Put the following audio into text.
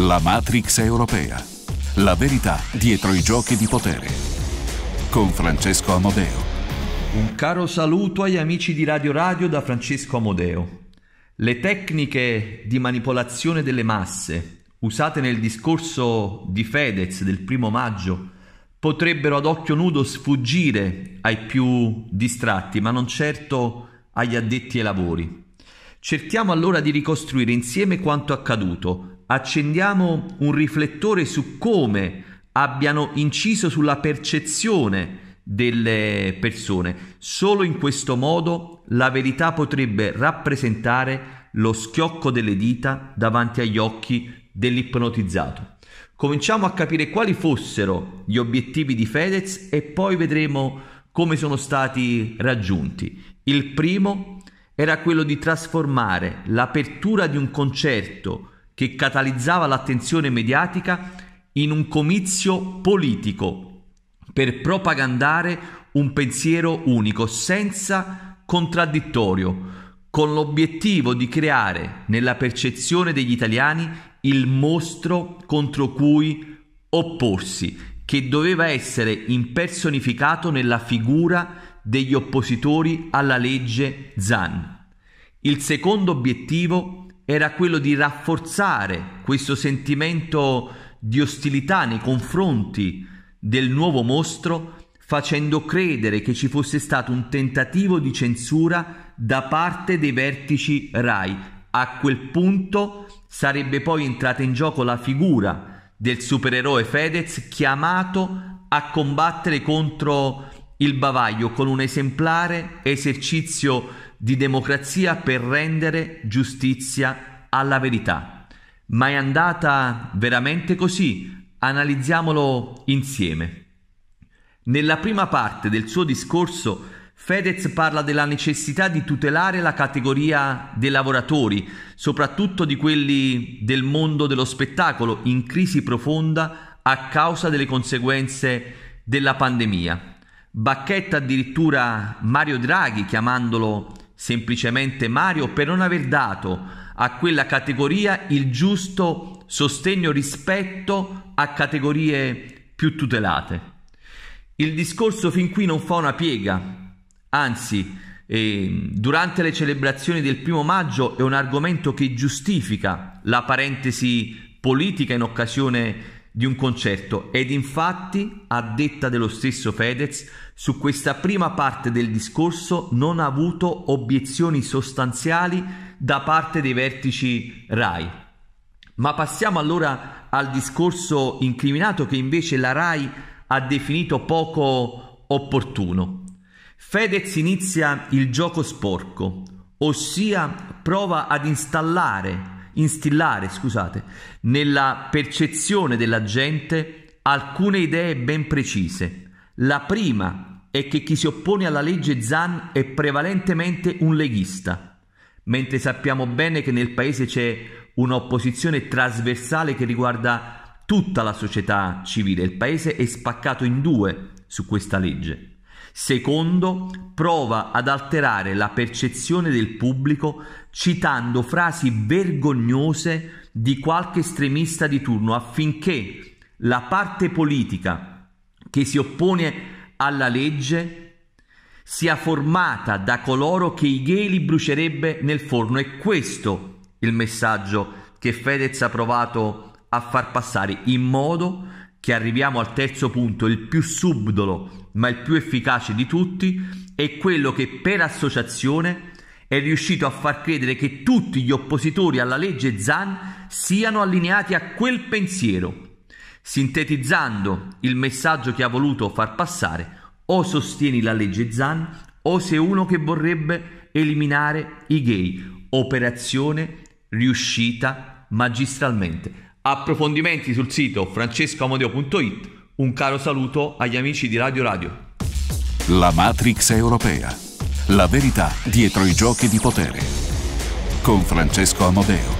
La Matrix europea. La verità dietro i giochi di potere. Con Francesco Amodeo. Un caro saluto agli amici di Radio Radio da Francesco Amodeo. Le tecniche di manipolazione delle masse usate nel discorso di Fedez del primo maggio potrebbero ad occhio nudo sfuggire ai più distratti, ma non certo agli addetti ai lavori. Cerchiamo allora di ricostruire insieme quanto accaduto, accendiamo un riflettore su come abbiano inciso sulla percezione delle persone. Solo in questo modo la verità potrebbe rappresentare lo schiocco delle dita davanti agli occhi dell'ipnotizzato. Cominciamo a capire quali fossero gli obiettivi di Fedez e poi vedremo come sono stati raggiunti. Il primo era quello di trasformare l'apertura di un concerto che catalizzava l'attenzione mediatica in un comizio politico per propagandare un pensiero unico senza contraddittorio, con l'obiettivo di creare nella percezione degli italiani il mostro contro cui opporsi, che doveva essere impersonificato nella figura degli oppositori alla legge Zan. Il secondo obiettivo era quello di rafforzare questo sentimento di ostilità nei confronti del nuovo mostro facendo credere che ci fosse stato un tentativo di censura da parte dei vertici RAI. A quel punto sarebbe poi entrata in gioco la figura del supereroe Fedez chiamato a combattere contro il bavaglio con un esemplare esercizio di democrazia per rendere giustizia alla verità. Ma è andata veramente così? Analizziamolo insieme. Nella prima parte del suo discorso Fedez parla della necessità di tutelare la categoria dei lavoratori, soprattutto di quelli del mondo dello spettacolo, in crisi profonda a causa delle conseguenze della pandemia. Bacchetta addirittura Mario Draghi, chiamandolo semplicemente Mario per non aver dato a quella categoria il giusto sostegno rispetto a categorie più tutelate. Il discorso fin qui non fa una piega, anzi, eh, durante le celebrazioni del primo maggio è un argomento che giustifica la parentesi politica in occasione di di un concerto ed infatti, a detta dello stesso Fedez, su questa prima parte del discorso non ha avuto obiezioni sostanziali da parte dei vertici RAI. Ma passiamo allora al discorso incriminato che invece la RAI ha definito poco opportuno. Fedez inizia il gioco sporco, ossia prova ad installare instillare, scusate, nella percezione della gente alcune idee ben precise. La prima è che chi si oppone alla legge Zan è prevalentemente un leghista, mentre sappiamo bene che nel paese c'è un'opposizione trasversale che riguarda tutta la società civile. Il paese è spaccato in due su questa legge. Secondo, prova ad alterare la percezione del pubblico citando frasi vergognose di qualche estremista di turno affinché la parte politica che si oppone alla legge sia formata da coloro che i gay li brucierebbe nel forno. E questo il messaggio che Fedez ha provato a far passare in modo che arriviamo al terzo punto, il più subdolo ma il più efficace di tutti, è quello che per associazione è riuscito a far credere che tutti gli oppositori alla legge Zan siano allineati a quel pensiero, sintetizzando il messaggio che ha voluto far passare o sostieni la legge Zan o sei uno che vorrebbe eliminare i gay. Operazione riuscita magistralmente. Approfondimenti sul sito francescoamodeo.it. Un caro saluto agli amici di Radio Radio. La Matrix europea. La verità dietro i giochi di potere. Con Francesco Amodeo.